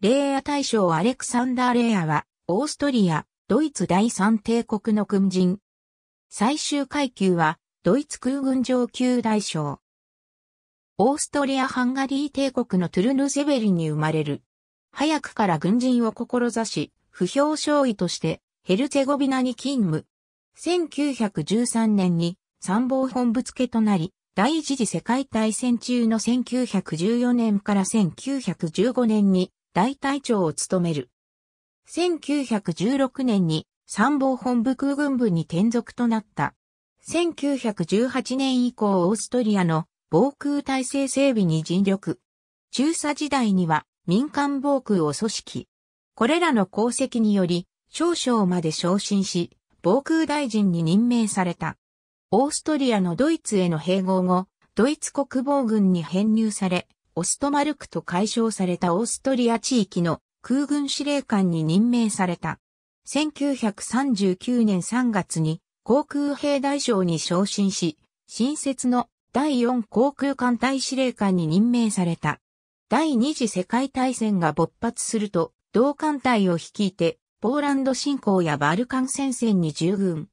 レーア大将アレクサンダー・レーアは、オーストリア、ドイツ第三帝国の軍人。最終階級は、ドイツ空軍上級大将。オーストリア・ハンガリー帝国のトゥルヌ・セベリに生まれる。早くから軍人を志し、不評将尉として、ヘルツェゴビナに勤務。1913年に参謀本部付となり、第一次世界大戦中の1914年から1915年に大隊長を務める。1916年に参謀本部空軍部に転属となった。1918年以降オーストリアの防空体制整備に尽力。中佐時代には民間防空を組織。これらの功績により、少将まで昇進し、防空大臣に任命された。オーストリアのドイツへの併合後、ドイツ国防軍に編入され、オストマルクと解消されたオーストリア地域の空軍司令官に任命された。1939年3月に航空兵大将に昇進し、新設の第4航空艦隊司令官に任命された。第二次世界大戦が勃発すると、同艦隊を率いて、ポーランド侵攻やバルカン戦線に従軍。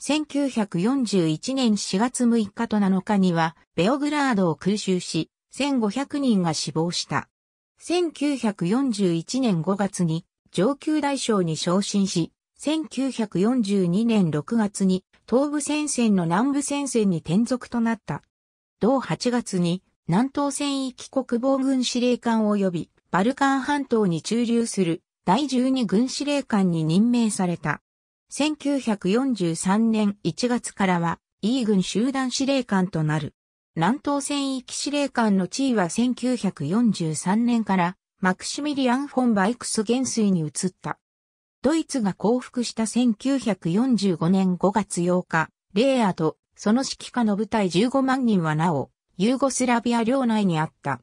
1941年4月6日と7日には、ベオグラードを空襲し、1500人が死亡した。1941年5月に上級大将に昇進し、1942年6月に東部戦線の南部戦線に転属となった。同8月に南東戦域国防軍司令官及びバルカン半島に駐留する第12軍司令官に任命された。1943年1月からは E 軍集団司令官となる。南東戦域司令官の地位は1943年からマクシミリアン・フォン・バイクス元帥に移った。ドイツが降伏した1945年5月8日、レアとその指揮下の部隊15万人はなお、ユーゴスラビア領内にあった。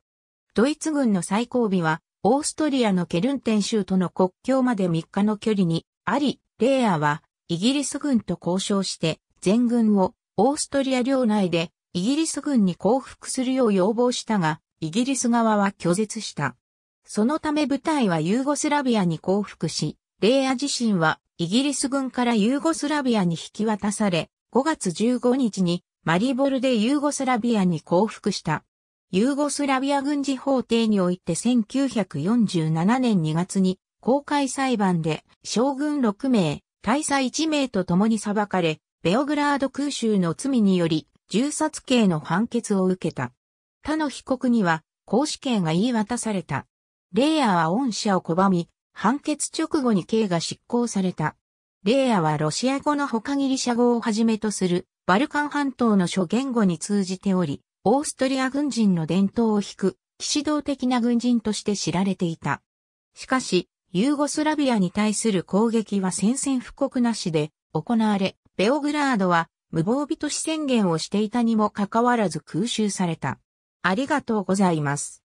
ドイツ軍の最後尾は、オーストリアのケルンテン州との国境まで3日の距離にあり、レアはイギリス軍と交渉して全軍をオーストリア領内でイギリス軍に降伏するよう要望したが、イギリス側は拒絶した。そのため部隊はユーゴスラビアに降伏し、レイア自身はイギリス軍からユーゴスラビアに引き渡され、5月15日にマリボルでユーゴスラビアに降伏した。ユーゴスラビア軍事法廷において1947年2月に公開裁判で将軍6名、大佐1名と共に裁かれ、ベオグラード空襲の罪により銃殺刑の判決を受けた。他の被告には、公死刑が言い渡された。レイヤーは恩赦を拒み、判決直後に刑が執行された。レイヤーはロシア語の他ギリシャ語をはじめとするバルカン半島の諸言語に通じており、オーストリア軍人の伝統を引く、騎士道的な軍人として知られていた。しかし、ユーゴスラビアに対する攻撃は宣戦布告なしで行われ、ベオグラードは無防備都市宣言をしていたにもかかわらず空襲された。ありがとうございます。